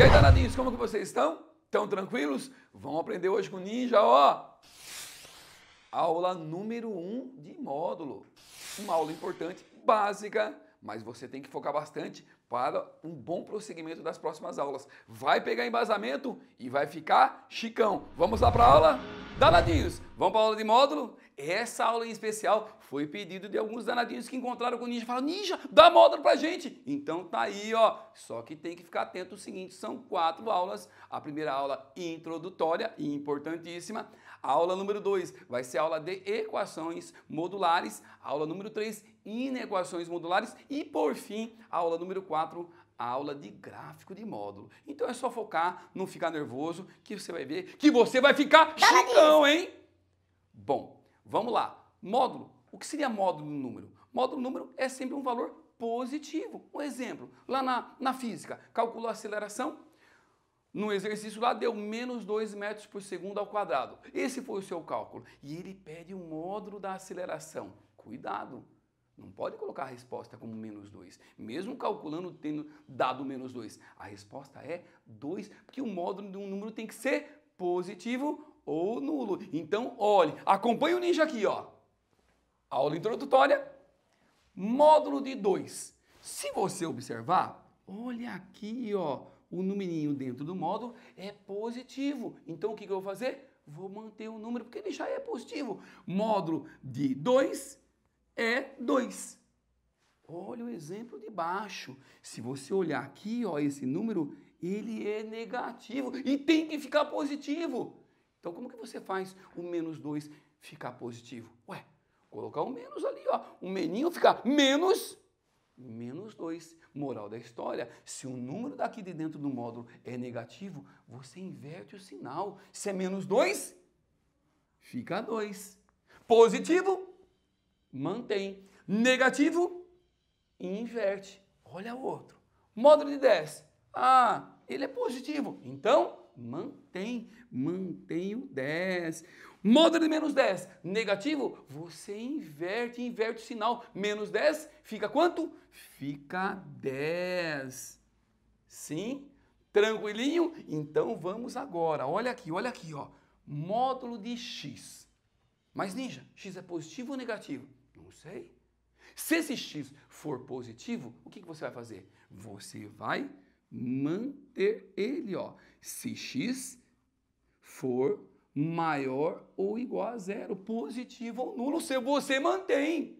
E aí, danadinhos, como que vocês estão? Estão tranquilos? Vão aprender hoje com Ninja, ó! Aula número 1 um de módulo. Uma aula importante, básica, mas você tem que focar bastante para um bom prosseguimento das próximas aulas. Vai pegar embasamento e vai ficar chicão. Vamos lá para a aula? Danadinhos, vamos para a aula de módulo? Essa aula em especial foi pedido de alguns danadinhos que encontraram com o Ninja falaram, Ninja, dá módulo pra gente. Então tá aí, ó. Só que tem que ficar atento o seguinte, são quatro aulas. A primeira aula introdutória e importantíssima. A aula número 2 vai ser a aula de equações modulares. A aula número 3, inequações modulares. E por fim, a aula número 4, a aula de gráfico de módulo. Então é só focar, não ficar nervoso, que você vai ver que você vai ficar chutão, hein? Bom, Vamos lá. Módulo. O que seria módulo do número? Módulo do número é sempre um valor positivo. Um exemplo, lá na, na física, calculou a aceleração, no exercício lá deu menos 2 metros por segundo ao quadrado. Esse foi o seu cálculo. E ele pede o um módulo da aceleração. Cuidado! Não pode colocar a resposta como menos 2, mesmo calculando tendo dado menos 2. A resposta é 2, porque o módulo de um número tem que ser positivo ou nulo. Então, olhe, acompanhe o ninja aqui, ó. Aula introdutória, módulo de 2. Se você observar, olha aqui, ó, o numerinho dentro do módulo é positivo. Então, o que, que eu vou fazer? Vou manter o número, porque ele já é positivo. Módulo de 2 é 2. Olha o exemplo de baixo. Se você olhar aqui, ó, esse número, ele é negativo e tem que ficar positivo. Então, como que você faz o menos 2 ficar positivo? Ué, colocar um menos ali, ó. O um meninho ficar menos menos 2. Moral da história, se o número daqui de dentro do módulo é negativo, você inverte o sinal. Se é menos 2, fica 2. Positivo, mantém. Negativo, inverte. Olha o outro. Módulo de 10. Ah, ele é positivo. Então, mantém, mantém o 10. módulo de menos 10, negativo, você inverte, inverte o sinal. Menos 10, fica quanto? Fica 10. Sim? Tranquilinho? Então vamos agora. Olha aqui, olha aqui, ó. Módulo de x. Mas ninja, x é positivo ou negativo? Não sei. Se esse x for positivo, o que você vai fazer? Você vai manter ele, ó. Se x for maior ou igual a zero, positivo ou nulo, se você mantém.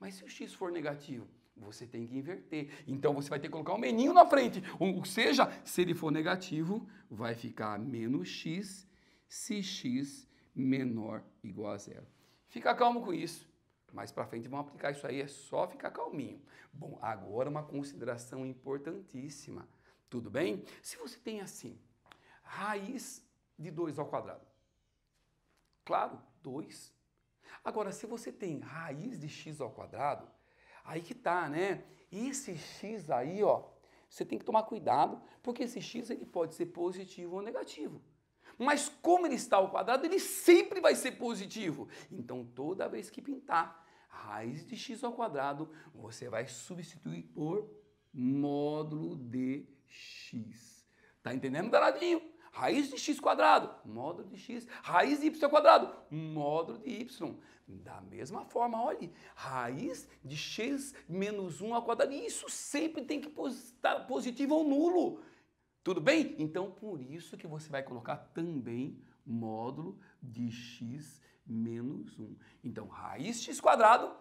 Mas se o x for negativo, você tem que inverter. Então você vai ter que colocar um meninho na frente. Ou seja, se ele for negativo, vai ficar menos x se x menor igual a zero. Fica calmo com isso. Mais para frente vão aplicar isso aí, é só ficar calminho. Bom, agora uma consideração importantíssima. Tudo bem? Se você tem assim, raiz de 2 ao quadrado. Claro, 2. Agora, se você tem raiz de x ao quadrado, aí que tá, né? Esse x aí, ó, você tem que tomar cuidado, porque esse x ele pode ser positivo ou negativo. Mas como ele está ao quadrado, ele sempre vai ser positivo. Então, toda vez que pintar raiz de x ao quadrado, você vai substituir por módulo de x. Tá entendendo, danadinho? Raiz de x quadrado, módulo de x. Raiz de y ao quadrado, módulo de y. Da mesma forma, olhe, raiz de x menos 1 ao quadrado. E isso sempre tem que estar tá positivo ou nulo. Tudo bem? Então, por isso que você vai colocar também módulo de x menos 1. Então, raiz x quadrado,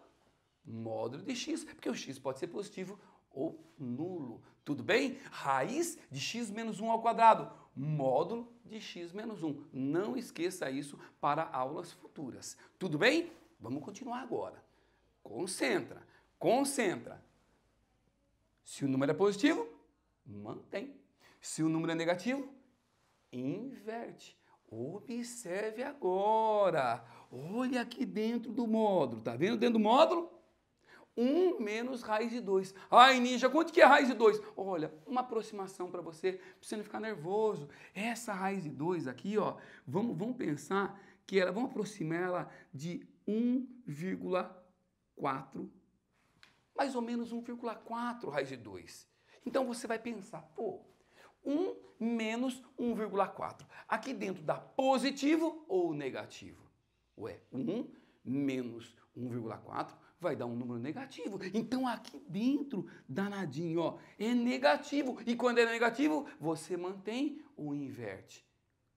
módulo de x, porque o x pode ser positivo ou nulo. Tudo bem? Raiz de x menos 1 ao quadrado, módulo de x menos 1. Não esqueça isso para aulas futuras. Tudo bem? Vamos continuar agora. Concentra, concentra. Se o número é positivo, mantém. Se o número é negativo, inverte. Observe agora. Olha aqui dentro do módulo. Está vendo dentro do módulo? 1 menos raiz de 2. Ai, ninja, quanto que é raiz de 2? Olha, uma aproximação para você, para você não ficar nervoso. Essa raiz de 2 aqui, ó, vamos, vamos pensar que ela, vamos aproximar ela de 1,4, mais ou menos 1,4 raiz de 2. Então você vai pensar, pô, 1 menos 1,4. Aqui dentro dá positivo ou negativo? Ué, 1 menos 1,4 vai dar um número negativo. Então aqui dentro, danadinho, ó, é negativo. E quando é negativo, você mantém ou inverte?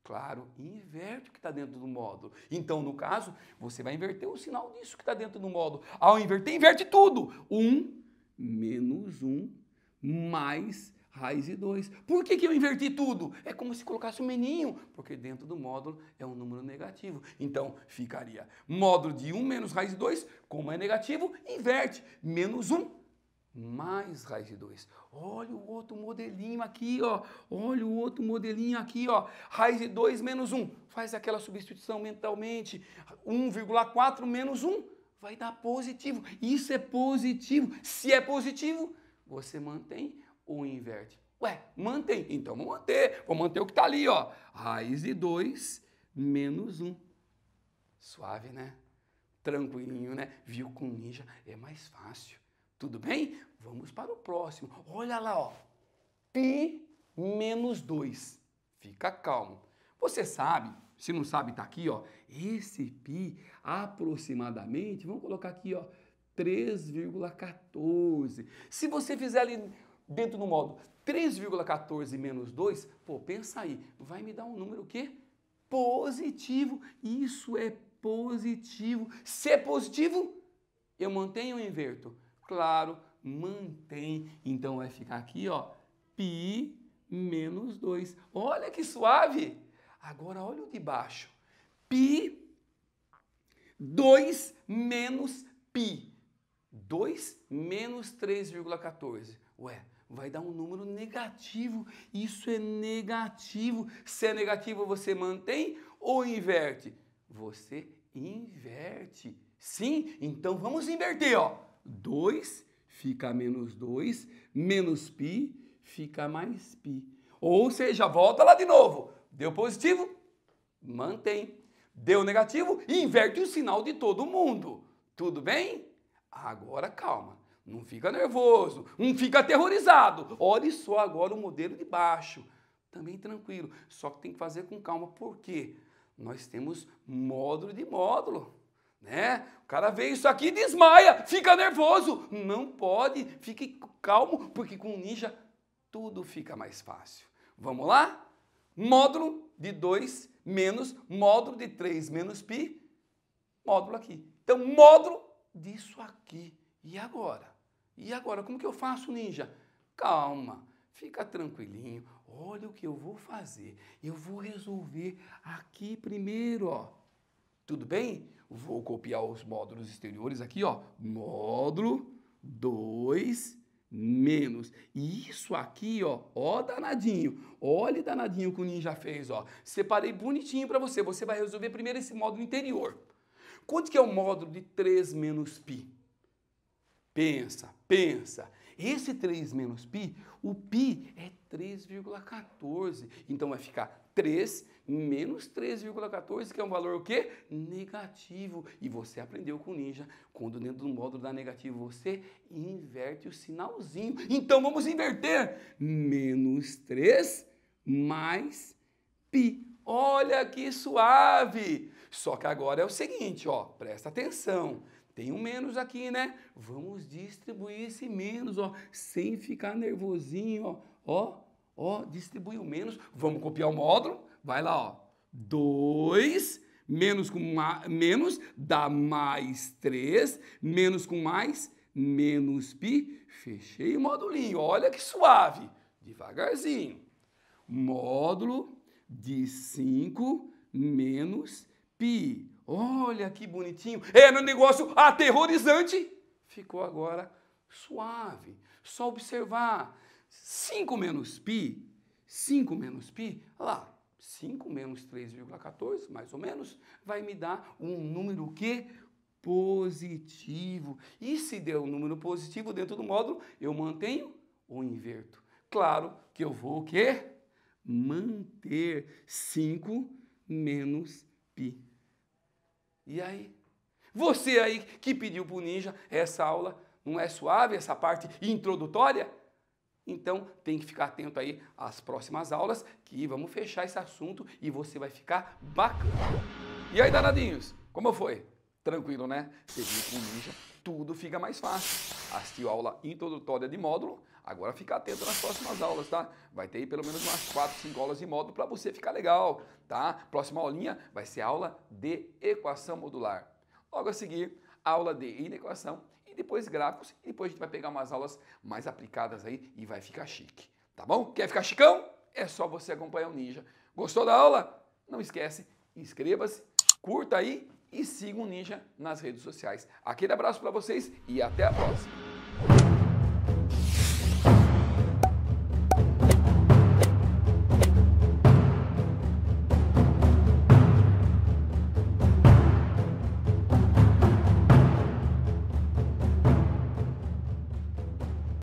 Claro, inverte o que está dentro do módulo. Então, no caso, você vai inverter o sinal disso que está dentro do módulo. Ao inverter, inverte tudo. 1 menos 1 mais raiz de 2. Por que, que eu inverti tudo? É como se colocasse um meninho, porque dentro do módulo é um número negativo. Então, ficaria módulo de 1 menos raiz de 2, como é negativo, inverte. Menos 1 mais raiz de 2. Olha o outro modelinho aqui, ó. Olha o outro modelinho aqui, ó. Raiz de 2 menos 1. Faz aquela substituição mentalmente. 1,4 menos 1 vai dar positivo. Isso é positivo. Se é positivo, você mantém ou inverte? Ué, mantém. Então vou manter. Vou manter o que está ali, ó. Raiz de 2 menos 1. Um. Suave, né? Tranquilinho, né? Viu com ninja é mais fácil. Tudo bem? Vamos para o próximo. Olha lá, ó. Pi menos 2. Fica calmo. Você sabe, se não sabe, tá aqui, ó. Esse pi aproximadamente, vamos colocar aqui, ó, 3,14. Se você fizer ali dentro do modo 3,14 menos 2, pô, pensa aí, vai me dar um número que positivo. Isso é positivo. Se é positivo, eu mantenho ou inverto? Claro, mantém. Então vai ficar aqui, ó, π menos 2. Olha que suave! Agora olha o de baixo. π 2 menos π. 2 menos 3,14. Ué, vai dar um número negativo. Isso é negativo. Se é negativo, você mantém ou inverte? Você inverte. Sim, então vamos inverter, ó. 2 fica menos 2, menos π fica mais π. Ou seja, volta lá de novo. Deu positivo? Mantém. Deu negativo? Inverte o sinal de todo mundo. Tudo bem? Agora calma. Não fica nervoso, não fica aterrorizado. Olhe só agora o modelo de baixo. Também tranquilo, só que tem que fazer com calma. Por quê? Nós temos módulo de módulo. Né? O cara vê isso aqui, e desmaia, fica nervoso. Não pode, fique calmo, porque com o ninja tudo fica mais fácil. Vamos lá? Módulo de 2 menos módulo de 3 menos π, módulo aqui. Então, módulo disso aqui. E agora? E agora, como que eu faço, ninja? Calma, fica tranquilinho. Olha o que eu vou fazer. Eu vou resolver aqui primeiro, ó. Tudo bem? Vou copiar os módulos exteriores aqui, ó. Módulo 2 menos. E isso aqui, ó, ó danadinho. Olha danadinho que o ninja fez, ó. Separei bonitinho para você. Você vai resolver primeiro esse módulo interior. Quanto que é o módulo de 3 menos pi? Pensa, pensa. Esse 3 menos π, o π é 3,14. Então vai ficar 3 menos 3,14, que é um valor o quê? Negativo. E você aprendeu com o Ninja, quando dentro do módulo dá negativo, você inverte o sinalzinho. Então vamos inverter. Menos 3 mais π. Olha que suave! Só que agora é o seguinte, ó, presta atenção. Tem um menos aqui, né? Vamos distribuir esse menos, ó, sem ficar nervosinho, ó. Ó, ó, distribuiu menos. Vamos copiar o módulo. Vai lá, ó. 2 menos com menos dá mais 3, menos com mais menos pi. Fechei o modulinho. Olha que suave. Devagarzinho. Módulo de 5 menos pi. Olha que bonitinho. É, Era um negócio aterrorizante. Ficou agora suave. Só observar. 5 menos π, 5 menos π, lá, 5 menos 3,14, mais ou menos, vai me dar um número que positivo. E se der um número positivo dentro do módulo, eu mantenho ou inverto? Claro que eu vou o quê? Manter 5 menos π. E aí? Você aí que pediu para o ninja essa aula, não é suave essa parte introdutória? Então tem que ficar atento aí às próximas aulas que vamos fechar esse assunto e você vai ficar bacana. E aí, danadinhos, como foi? Tranquilo, né? Você viu com o ninja, tudo fica mais fácil. Assistiu a aula introdutória de módulo, Agora fica atento nas próximas aulas, tá? Vai ter aí pelo menos umas 4, 5 aulas de módulo para você ficar legal, tá? Próxima aulinha vai ser aula de equação modular. Logo a seguir, aula de inequação e depois gráficos. E depois a gente vai pegar umas aulas mais aplicadas aí e vai ficar chique, tá bom? Quer ficar chicão? É só você acompanhar o Ninja. Gostou da aula? Não esquece, inscreva-se, curta aí e siga o Ninja nas redes sociais. Aquele abraço para vocês e até a próxima.